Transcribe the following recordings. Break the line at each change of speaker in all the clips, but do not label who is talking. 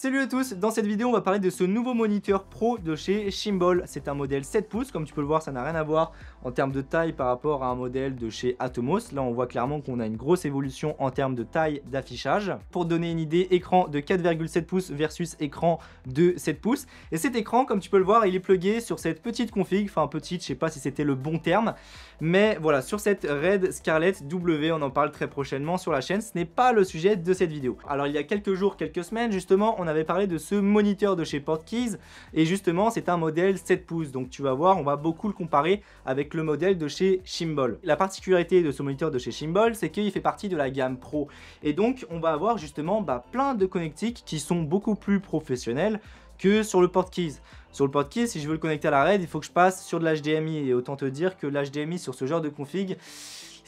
Salut à tous, dans cette vidéo on va parler de ce nouveau moniteur pro de chez Shimbol. C'est un modèle 7 pouces, comme tu peux le voir ça n'a rien à voir en termes de taille par rapport à un modèle de chez Atomos. Là on voit clairement qu'on a une grosse évolution en termes de taille d'affichage. Pour donner une idée, écran de 4,7 pouces versus écran de 7 pouces. Et cet écran, comme tu peux le voir, il est plugué sur cette petite config, enfin petite, je sais pas si c'était le bon terme. Mais voilà, sur cette Red Scarlett W, on en parle très prochainement sur la chaîne, ce n'est pas le sujet de cette vidéo. Alors il y a quelques jours, quelques semaines justement, on on avait parlé de ce moniteur de chez Portkeys et justement c'est un modèle 7 pouces donc tu vas voir on va beaucoup le comparer avec le modèle de chez Shimbol. La particularité de ce moniteur de chez Shimbol c'est qu'il fait partie de la gamme Pro et donc on va avoir justement bah, plein de connectiques qui sont beaucoup plus professionnels que sur le Portkeys. Sur le Portkeys, si je veux le connecter à la RAID, il faut que je passe sur de l'HDMI. Et autant te dire que l'HDMI sur ce genre de config,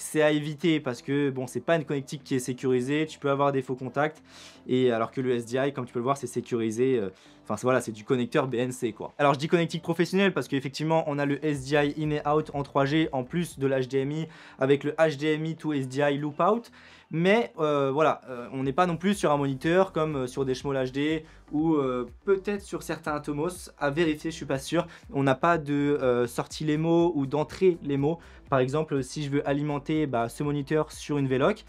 c'est à éviter parce que bon, c'est pas une connectique qui est sécurisée, tu peux avoir des faux contacts, et alors que le SDI, comme tu peux le voir, c'est sécurisé. Euh, Enfin voilà, c'est du connecteur BNC quoi. Alors je dis connectique professionnel parce qu'effectivement on a le SDI in et out en 3G en plus de l'HDMI avec le HDMI to SDI loop out. Mais euh, voilà, euh, on n'est pas non plus sur un moniteur comme euh, sur des Schmoll HD ou peut-être sur certains Atomos. À vérifier, je suis pas sûr. On n'a pas de sortie les mots ou d'entrée les mots. Par exemple, si je veux alimenter bah, ce moniteur sur une VLOC,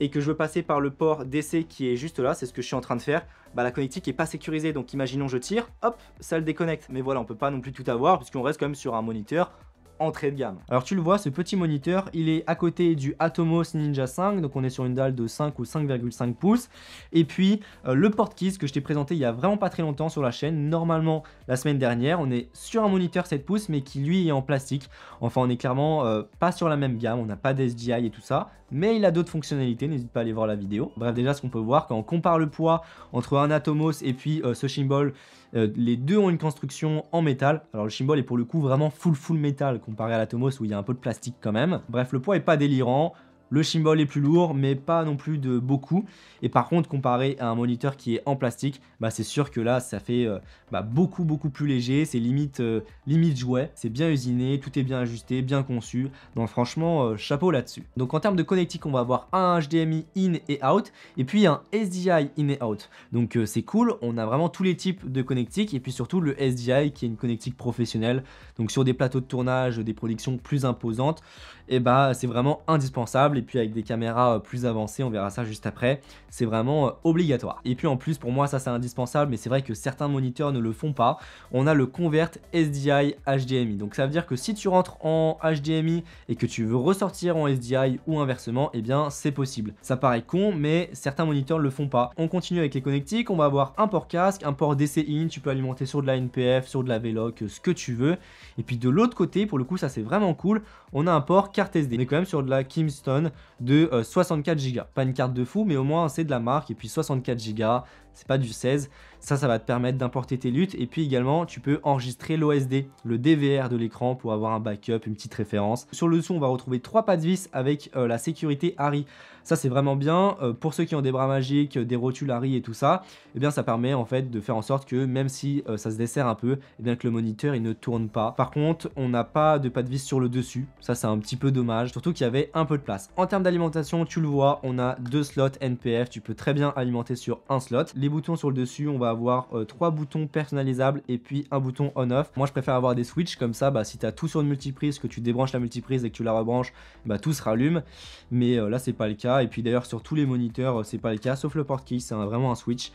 et que je veux passer par le port d'essai qui est juste là, c'est ce que je suis en train de faire, bah, la connectique n'est pas sécurisée. Donc imaginons je tire, hop, ça le déconnecte. Mais voilà, on peut pas non plus tout avoir puisqu'on reste quand même sur un moniteur entrée de gamme. Alors tu le vois, ce petit moniteur, il est à côté du Atomos Ninja 5, donc on est sur une dalle de 5 ou 5,5 pouces. Et puis euh, le porte-keys que je t'ai présenté il y a vraiment pas très longtemps sur la chaîne, normalement la semaine dernière, on est sur un moniteur 7 pouces mais qui lui est en plastique. Enfin on est clairement euh, pas sur la même gamme, on n'a pas d'SDI et tout ça, mais il a d'autres fonctionnalités, n'hésite pas à aller voir la vidéo. Bref déjà ce qu'on peut voir quand on compare le poids entre un Atomos et puis euh, ce symbole, les deux ont une construction en métal. Alors le Shimbol est pour le coup vraiment full full métal comparé à la Tomos où il y a un peu de plastique quand même. Bref, le poids est pas délirant, le shimball est plus lourd, mais pas non plus de beaucoup. Et par contre, comparé à un moniteur qui est en plastique, bah, c'est sûr que là, ça fait euh, bah, beaucoup, beaucoup plus léger. C'est euh, limite, jouet. C'est bien usiné, tout est bien ajusté, bien conçu. Donc franchement, euh, chapeau là-dessus. Donc en termes de connectique, on va avoir un HDMI in et out, et puis un SDI in et out. Donc c'est cool, on a vraiment tous les types de connectique, et puis surtout le SDI qui est une connectique professionnelle. Donc sur des plateaux de tournage, des productions plus imposantes, et bah c'est vraiment indispensable et puis avec des caméras euh, plus avancées, on verra ça juste après, c'est vraiment euh, obligatoire. Et puis en plus pour moi ça c'est indispensable mais c'est vrai que certains moniteurs ne le font pas, on a le convert SDI HDMI. Donc ça veut dire que si tu rentres en HDMI et que tu veux ressortir en SDI ou inversement, et eh bien c'est possible. Ça paraît con mais certains moniteurs ne le font pas. On continue avec les connectiques, on va avoir un port casque, un port DC-IN tu peux alimenter sur de la NPF, sur de la VLOC, ce que tu veux. Et puis de l'autre côté, pour le coup ça c'est vraiment cool, on a un port carte SD. On est quand même sur de la Kingston de 64 euh, Go. Pas une carte de fou, mais au moins c'est de la marque, et puis 64 Go, c'est pas du 16. Ça, ça va te permettre d'importer tes luttes et puis également, tu peux enregistrer l'OSD, le DVR de l'écran pour avoir un backup, une petite référence. Sur le dessous, on va retrouver trois pas de vis avec euh, la sécurité Harry. Ça, c'est vraiment bien. Euh, pour ceux qui ont des bras magiques, des rotules Harry et tout ça, Et eh bien, ça permet en fait de faire en sorte que même si euh, ça se dessert un peu, eh bien que le moniteur, il ne tourne pas. Par contre, on n'a pas de pas de vis sur le dessus. Ça, c'est un petit peu dommage, surtout qu'il y avait un peu de place. En termes d'alimentation, tu le vois, on a deux slots NPF. Tu peux très bien alimenter sur un slot boutons sur le dessus, on va avoir euh, trois boutons personnalisables et puis un bouton on-off. Moi, je préfère avoir des switches comme ça, bah, si tu as tout sur une multiprise, que tu débranches la multiprise et que tu la rebranches, bah, tout se rallume. Mais euh, là, c'est pas le cas. Et puis d'ailleurs, sur tous les moniteurs, euh, c'est pas le cas, sauf le porte-key, c'est vraiment un switch.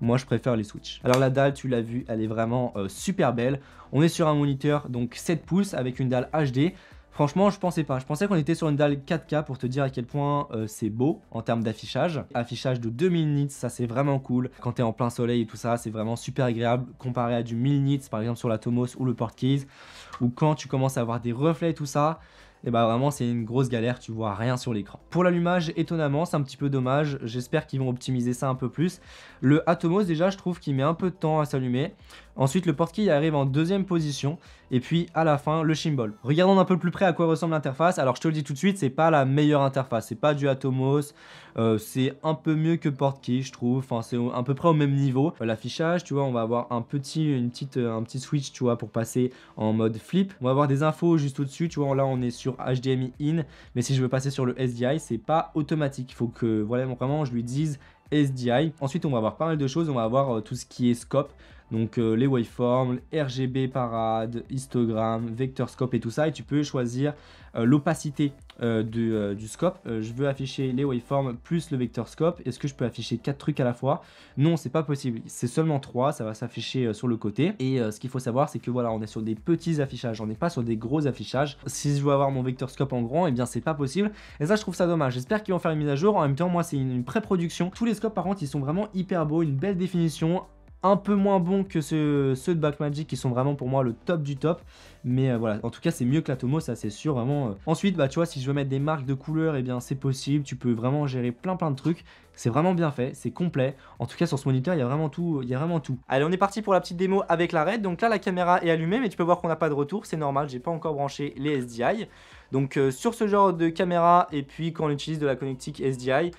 Moi, je préfère les switches Alors la dalle, tu l'as vu, elle est vraiment super belle. On est sur un moniteur donc 7 pouces avec une dalle HD. Franchement, je pensais pas. Je pensais qu'on était sur une dalle 4K pour te dire à quel point euh, c'est beau en termes d'affichage. Affichage de 2000 nits, ça c'est vraiment cool. Quand t'es en plein soleil et tout ça, c'est vraiment super agréable comparé à du 1000 nits par exemple sur l'Atomos ou le Portkeys. Ou quand tu commences à avoir des reflets et tout ça, et eh bah ben, vraiment c'est une grosse galère, tu vois rien sur l'écran. Pour l'allumage, étonnamment, c'est un petit peu dommage, j'espère qu'ils vont optimiser ça un peu plus. Le Atomos déjà, je trouve qu'il met un peu de temps à s'allumer. Ensuite, le portkey arrive en deuxième position. Et puis, à la fin, le symbole. Regardons un peu plus près à quoi ressemble l'interface. Alors, je te le dis tout de suite, c'est pas la meilleure interface. C'est pas du Atomos. Euh, c'est un peu mieux que portkey, je trouve. Enfin, c'est à peu près au même niveau. Euh, l'affichage, tu vois, on va avoir un petit, une petite, euh, un petit switch, tu vois, pour passer en mode flip. On va avoir des infos juste au-dessus. Tu vois, là, on est sur HDMI in. Mais si je veux passer sur le SDI, c'est pas automatique. Il faut que, voilà, vraiment, je lui dise SDI. Ensuite, on va avoir pas mal de choses. On va avoir tout ce qui est scope. Donc euh, les waveforms, RGB parade, histogramme, vecteur scope et tout ça. Et tu peux choisir euh, l'opacité euh, du, scope. je veux afficher les waveforms plus le vecteur scope. Est-ce que je peux afficher quatre trucs à la fois Non, c'est pas possible. C'est seulement trois. Ça va s'afficher sur le côté. Et ce qu'il faut savoir, c'est que voilà, on est sur des petits affichages. On n'est pas sur des gros affichages. Si je veux avoir mon vecteur scope en grand, et eh bien c'est pas possible. Et ça, je trouve ça dommage. J'espère qu'ils vont faire une mise à jour. En même temps, moi, c'est une pré-production. Tous les scopes, par contre, ils sont vraiment hyper beaux. Une belle définition, un peu moins bon que ceux, de Backmagic qui sont vraiment pour moi le top du top. Mais euh, voilà, en tout cas c'est mieux que la Tomo, ça c'est sûr vraiment. Euh. Ensuite, bah tu vois, si je veux mettre des marques de couleurs, et eh bien c'est possible, tu peux vraiment gérer plein plein de trucs. C'est vraiment bien fait, c'est complet. En tout cas sur ce moniteur, il y a vraiment tout, il y a vraiment tout. Allez, on est parti pour la petite démo avec la Donc là la caméra est allumée, mais tu peux voir qu'on n'a pas de retour, c'est normal, j'ai pas encore branché les SDI. Donc euh, sur ce genre de caméra et puis quand on utilise de la connectique SDI,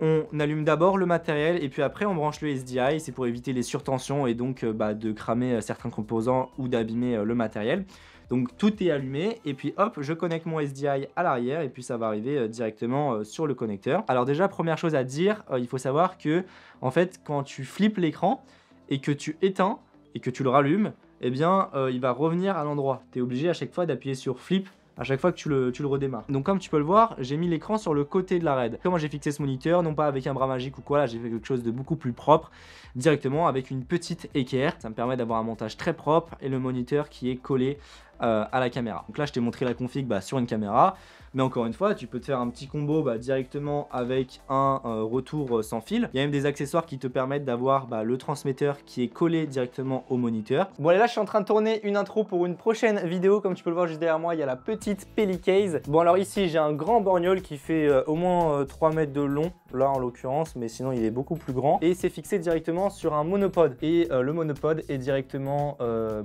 on allume d'abord le matériel et puis après on branche le SDI, c'est pour éviter les surtensions et donc euh, bah, de cramer euh, certains composants ou d'abîmer euh, le matériel. Donc tout est allumé et puis hop, je connecte mon SDI à l'arrière et puis ça va arriver directement sur le connecteur. Alors déjà, première chose à dire, il faut savoir que en fait quand tu flippes l'écran et que tu éteins et que tu le rallumes, eh bien il va revenir à l'endroit. Tu es obligé à chaque fois d'appuyer sur flip à chaque fois que tu le, redémarres. Donc comme tu peux le voir, j'ai mis l'écran sur le côté de la RAID. Comment j'ai fixé ce moniteur Non pas avec un bras magique ou quoi, là j'ai fait quelque chose de beaucoup plus propre, directement avec une petite équerre. Ça me permet d'avoir un montage très propre et le moniteur qui est collé euh, à la caméra. Donc là je t'ai montré la config bah, sur une caméra. Mais encore une fois, tu peux te faire un petit combo bah, directement avec un euh, retour euh, sans fil. Il y a même des accessoires qui te permettent d'avoir bah, le transmetteur qui est collé directement au moniteur. Bon allez là je suis en train de tourner une intro pour une prochaine vidéo. Comme tu peux le voir juste derrière moi, il y a la petite pellicase. Bon alors ici j'ai un grand borgnole qui fait euh, au moins 3 mètres de long, là en l'occurrence, mais sinon il est beaucoup plus grand. Et c'est fixé directement sur un monopode. Et le monopode est directement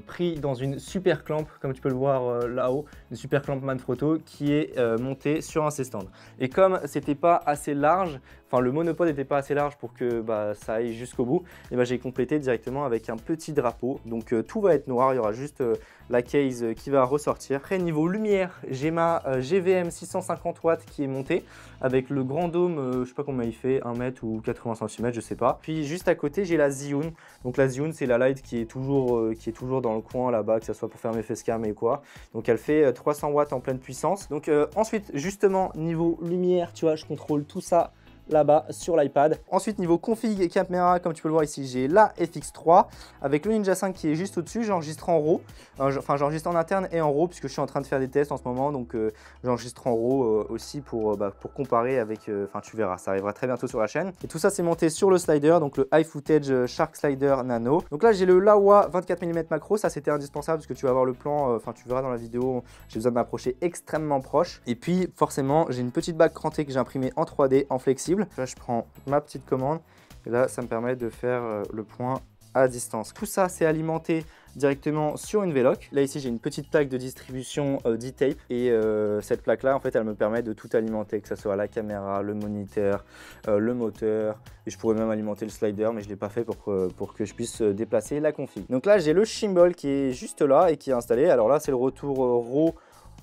pris dans une super clamp, comme tu peux le voir là-haut, une super clamp Manfrotto qui est monter sur un c-stand. Et comme c'était pas assez large, enfin le monopode n'était pas assez large pour que bah, ça aille jusqu'au bout, et bien, bah, j'ai complété directement avec un petit drapeau. Donc euh, tout va être noir, il y aura juste euh, la case euh, qui va ressortir. Après niveau lumière, j'ai ma GVM 650 watts qui est montée avec le grand dôme, je sais pas combien il fait, 1 mètre ou 80 cm, je sais pas. Puis juste à côté, j'ai la Zion. Donc la Zion, c'est la light qui est toujours dans le coin là-bas, que ce soit pour faire mes facecam et quoi. Donc elle fait 300 watts en pleine puissance. Donc ensuite, justement niveau lumière, tu vois, je contrôle tout ça là-bas sur l'iPad. Ensuite, niveau config et caméra, comme tu peux le voir ici, j'ai la FX3 avec le Ninja 5 qui est juste au-dessus. J'enregistre en RAW, euh, enfin j'enregistre en interne et en RAW puisque je suis en train de faire des tests en ce moment, donc euh, j'enregistre en RAW euh, aussi pour, bah, pour comparer avec, enfin tu verras, ça arrivera très bientôt sur la chaîne. Et tout ça, c'est monté sur le slider, donc le iFootage Shark Slider Nano. Donc là, j'ai le Lawa 24 mm macro, ça c'était indispensable parce que tu vas voir le plan, enfin tu verras dans la vidéo, j'ai besoin de m'approcher extrêmement proche. Et puis forcément, j'ai une petite bague crantée que j'ai imprimée en 3D, en flexible Là, je prends ma petite commande et là, ça me permet de faire euh, le point à distance. Tout ça, c'est alimenté directement sur une Veloc. Là ici j'ai une petite plaque de distribution euh, de tape et euh, cette plaque là en fait elle me permet de tout alimenter que ce soit la caméra, le moniteur, le moteur et je pourrais même alimenter le slider mais je ne l'ai pas fait pour que, pour que je puisse déplacer la config. Donc là j'ai le shimball qui est juste là et qui est installé. Alors là c'est le retour RAW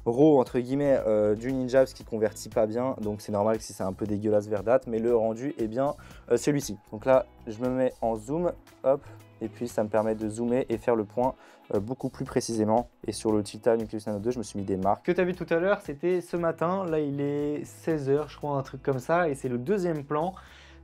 raw entre guillemets euh, du Ninja qui convertit pas bien donc c'est normal que si c'est un peu dégueulasse verdâtre mais le rendu est bien euh, celui-ci donc là je me mets en zoom hop et puis ça me permet de zoomer et faire le point euh, beaucoup plus précisément et sur le Tita Nucleus Nano 2 je me suis mis des marques que tu as vu tout à l'heure c'était ce matin là il est 16h je crois un truc comme ça et c'est le deuxième plan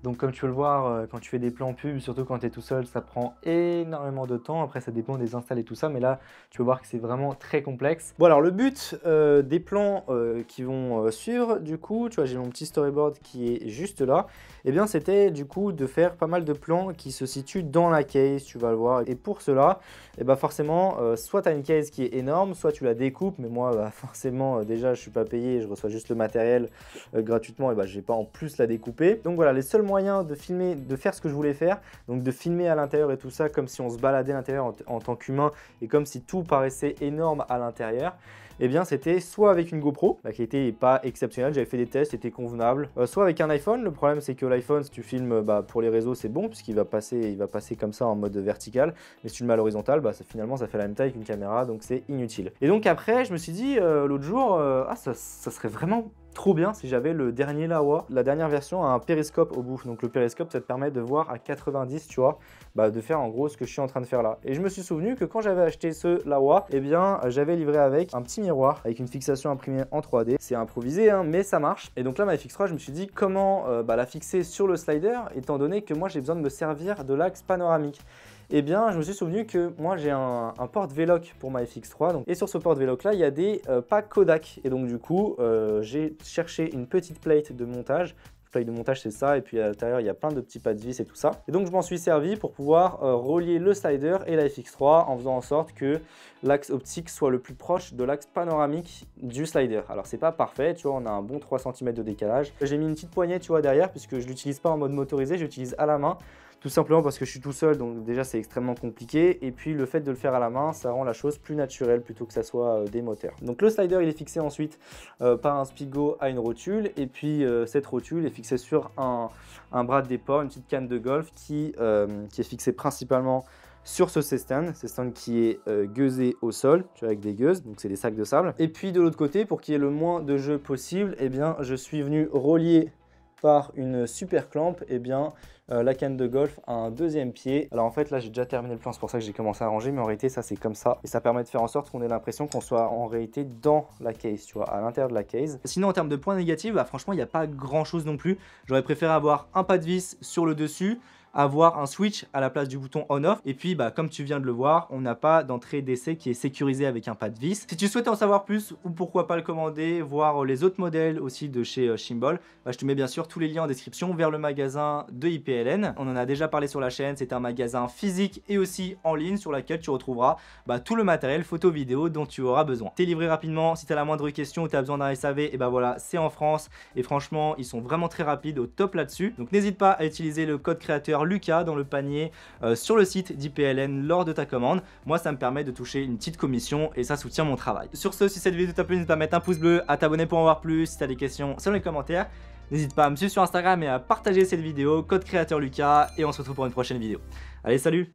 donc comme tu veux le voir, euh, quand tu fais des plans pub, surtout quand tu es tout seul, ça prend énormément de temps. Après, ça dépend des installs et tout ça, mais là, tu peux voir que c'est vraiment très complexe. Bon, alors le but euh, des plans euh, qui vont suivre, du coup, tu vois, j'ai mon petit storyboard qui est juste là. et eh bien, c'était du coup de faire pas mal de plans qui se situent dans la case, tu vas le voir. Et pour cela, eh ben, forcément, soit tu as une case qui est énorme, soit tu la découpes, mais moi, bah, forcément, déjà, je suis pas payé, je reçois juste le matériel gratuitement, et eh bah, ben, j'ai pas en plus la découper. Donc voilà, les seuls moyen de filmer, de faire ce que je voulais faire, donc de filmer à l'intérieur et tout ça, comme si on se baladait à l'intérieur en, tant qu'humain et comme si tout paraissait énorme à l'intérieur, et eh bien c'était soit avec une GoPro, la bah, qualité pas exceptionnelle, j'avais fait des tests, c'était convenable, euh, soit avec un iPhone, le problème c'est que l'iPhone, si tu filmes euh, bah, pour les réseaux, c'est bon, puisqu'il va passer, il va passer comme ça en mode vertical, mais si tu le mets à l'horizontale, bah, finalement ça fait la même taille qu'une caméra, donc c'est inutile. Et donc après, je me suis dit euh, l'autre jour, ah ça, ça serait vraiment trop bien si j'avais le dernier Lawa, La dernière version a un périscope au bout. Donc le périscope, ça te permet de voir à 90, tu vois, bah, de faire en gros ce que je suis en train de faire là. Et je me suis souvenu que quand j'avais acheté ce lawa, eh bien, j'avais livré avec un petit miroir, avec une fixation imprimée en 3D. C'est improvisé, hein, mais ça marche. Et donc là, ma FX3, je me suis dit comment euh, bah, la fixer sur le slider, étant donné que moi, j'ai besoin de me servir de l'axe panoramique eh bien, je me suis souvenu que moi, j'ai un, porte Veloc pour ma FX3. Donc, et sur ce porte Veloc là, il y a des euh, packs Kodak. Et donc, du coup, euh, j'ai cherché une petite plate de montage de montage c'est ça et puis à l'intérieur il y a plein de petits pas de vis et tout ça et donc je m'en suis servi pour pouvoir euh, relier le slider et la FX3 en faisant en sorte que l'axe optique soit le plus proche de l'axe panoramique du slider alors c'est pas parfait tu vois on a un bon 3 cm de décalage j'ai mis une petite poignée tu vois derrière puisque je l'utilise pas en mode motorisé j'utilise à la main tout simplement parce que je suis tout seul, donc déjà c'est extrêmement compliqué. Et puis le fait de le faire à la main, ça rend la chose plus naturelle plutôt que ça soit euh, des moteurs. Donc le slider, il est fixé ensuite euh, par un spigo à une rotule. Et puis euh, cette rotule est fixée sur un, bras de déport, une petite canne de golf qui, qui est fixée principalement sur ce cestan, cestan qui est gueusé au sol, tu vois, avec des gueuses, donc c'est des sacs de sable. Et puis de l'autre côté, pour qu'il y ait le moins de jeu possible, eh bien, je suis venu relier une super clamp, et eh bien euh, la canne de golf un deuxième pied. Alors en fait là j'ai déjà terminé le plan, c'est pour ça que j'ai commencé à ranger, mais en réalité ça c'est comme ça. Et ça permet de faire en sorte qu'on ait l'impression qu'on soit en réalité dans la case, tu vois, à l'intérieur de la case. Sinon en termes de points négatifs, bah, franchement il n'y a pas grand chose non plus. J'aurais préféré avoir un pas de vis sur le dessus, avoir un switch à la place du bouton on-off. Et puis, bah, comme tu viens de le voir, on n'a pas d'entrée d'essai qui est sécurisée avec un pas de vis. Si tu souhaites en savoir plus ou pourquoi pas le commander, voir les autres modèles aussi de chez euh, Shimbol bah, je te mets bien sûr tous les liens en description vers le magasin de IPLN. On en a déjà parlé sur la chaîne, c'est un magasin physique et aussi en ligne sur laquelle tu retrouveras bah, tout le matériel photo vidéo dont tu auras besoin. T'es livré rapidement, si tu as la moindre question ou as besoin d'un SAV, et bah voilà, c'est en France. Et franchement, ils sont vraiment très rapides, au top là-dessus. Donc n'hésite pas à utiliser le code créateur Lucas dans le panier euh, sur le site d'IPLN lors de ta commande. Moi, ça me permet de toucher une petite commission et ça soutient mon travail. Sur ce, si cette vidéo t'a plu, n'hésite pas à mettre un pouce bleu, à t'abonner pour en voir plus. Si t'as des questions, c'est dans les commentaires. N'hésite pas à me suivre sur Instagram et à partager cette vidéo, code créateur Lucas, et on se retrouve pour une prochaine vidéo. Allez, salut